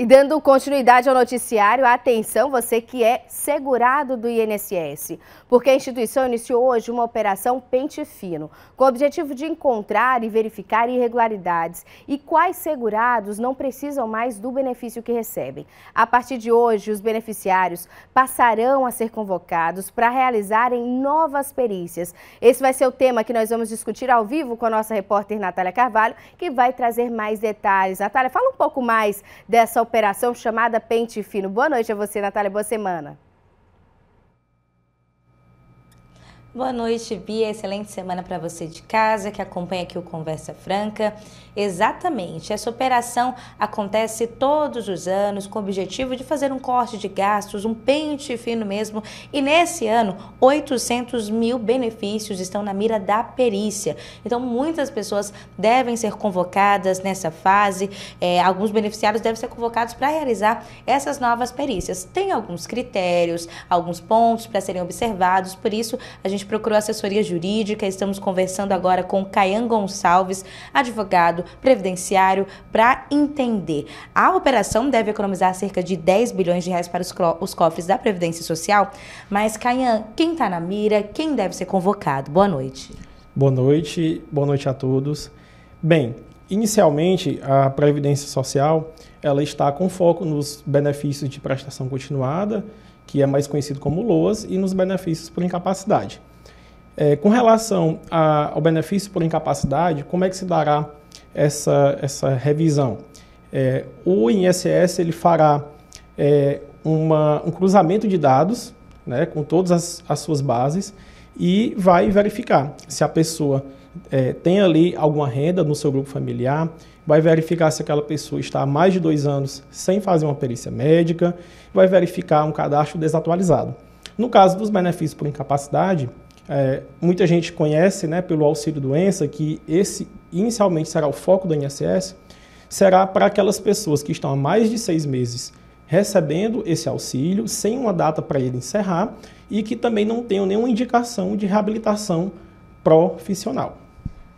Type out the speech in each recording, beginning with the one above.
E dando continuidade ao noticiário, atenção você que é segurado do INSS, porque a instituição iniciou hoje uma operação Pente Fino, com o objetivo de encontrar e verificar irregularidades e quais segurados não precisam mais do benefício que recebem. A partir de hoje, os beneficiários passarão a ser convocados para realizarem novas perícias. Esse vai ser o tema que nós vamos discutir ao vivo com a nossa repórter Natália Carvalho, que vai trazer mais detalhes. Natália, fala um pouco mais dessa operação operação chamada Pente Fino. Boa noite a você, Natália. Boa semana. Boa noite, Bia. Excelente semana para você de casa que acompanha aqui o Conversa Franca. Exatamente, essa operação acontece todos os anos com o objetivo de fazer um corte de gastos, um pente fino mesmo. E nesse ano, 800 mil benefícios estão na mira da perícia. Então, muitas pessoas devem ser convocadas nessa fase. É, alguns beneficiários devem ser convocados para realizar essas novas perícias. Tem alguns critérios, alguns pontos para serem observados, por isso a gente gente procurou assessoria jurídica, estamos conversando agora com Caian Gonçalves, advogado previdenciário, para entender. A operação deve economizar cerca de 10 bilhões de reais para os, os cofres da Previdência Social, mas Caian, quem está na mira, quem deve ser convocado? Boa noite. Boa noite, boa noite a todos. Bem, inicialmente a previdência social ela está com foco nos benefícios de prestação continuada, que é mais conhecido como LOAS, e nos benefícios por incapacidade. É, com relação a, ao benefício por incapacidade, como é que se dará essa, essa revisão? É, o INSS ele fará é, uma, um cruzamento de dados né, com todas as, as, suas bases e vai verificar se a pessoa é, tem ali alguma renda no seu grupo familiar, vai verificar se aquela pessoa está há mais de dois anos sem fazer uma perícia médica, vai verificar um cadastro desatualizado. No caso dos benefícios por incapacidade, é, muita gente conhece, né, pelo auxílio-doença, que esse inicialmente será o foco do INSS, será para aquelas pessoas que estão há mais de seis meses recebendo esse auxílio, sem uma data para ele encerrar e que também não tenham nenhuma indicação de reabilitação profissional.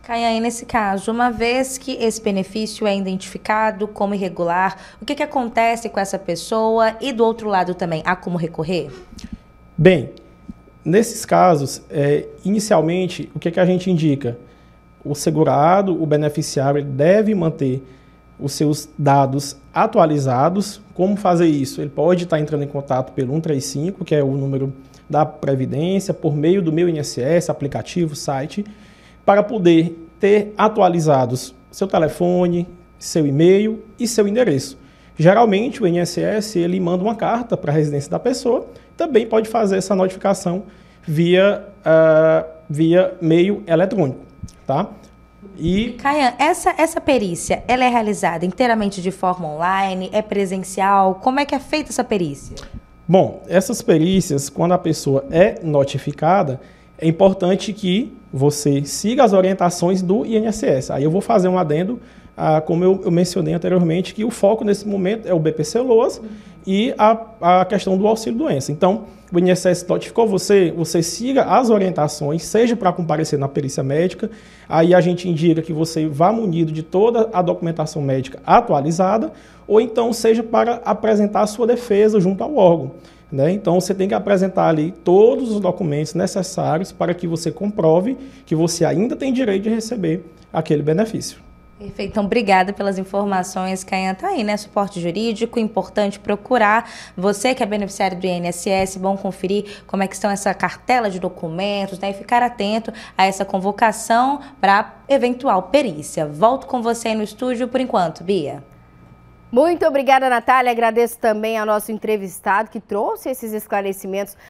Caia, aí nesse caso, uma vez que esse benefício é identificado como irregular, o que, que acontece com essa pessoa e do outro lado também, há como recorrer? Bem, Nesses casos, é, inicialmente, o que, é que a gente indica? O segurado, o beneficiário, deve manter os seus dados atualizados. Como fazer isso? Ele pode estar entrando em contato pelo 135, que é o número da Previdência, por meio do meu INSS, aplicativo, site, para poder ter atualizados seu telefone, seu e-mail e seu endereço. Geralmente o INSS ele manda uma carta para a residência da pessoa, também pode fazer essa notificação via, uh, via meio eletrônico, tá? E Caian, essa essa perícia, ela é realizada inteiramente de forma online, é presencial? Como é que é feita essa perícia? Bom, essas perícias, quando a pessoa é notificada, é importante que você siga as orientações do INSS. Aí eu vou fazer um adendo ah, como eu, eu, mencionei anteriormente, que o foco nesse momento é o BPC Loas uhum. e a, a questão do auxílio-doença. Então, o INSS notificou você, você siga as orientações, seja para comparecer na perícia médica, aí a gente indica que você vá munido de toda a documentação médica atualizada, ou então seja para apresentar a sua defesa junto ao órgão. Né? Então você tem que apresentar ali todos os documentos necessários para que você comprove que você ainda tem direito de receber aquele benefício. Perfeito, então obrigada pelas informações, Caia. Tá aí, né? Suporte jurídico, importante procurar. Você que é beneficiário do INSS, bom conferir como é que estão essa cartela de documentos, né? E ficar atento a essa convocação para eventual perícia. Volto com você aí no estúdio por enquanto, Bia. Muito obrigada, Natália. Agradeço também ao nosso entrevistado que trouxe esses esclarecimentos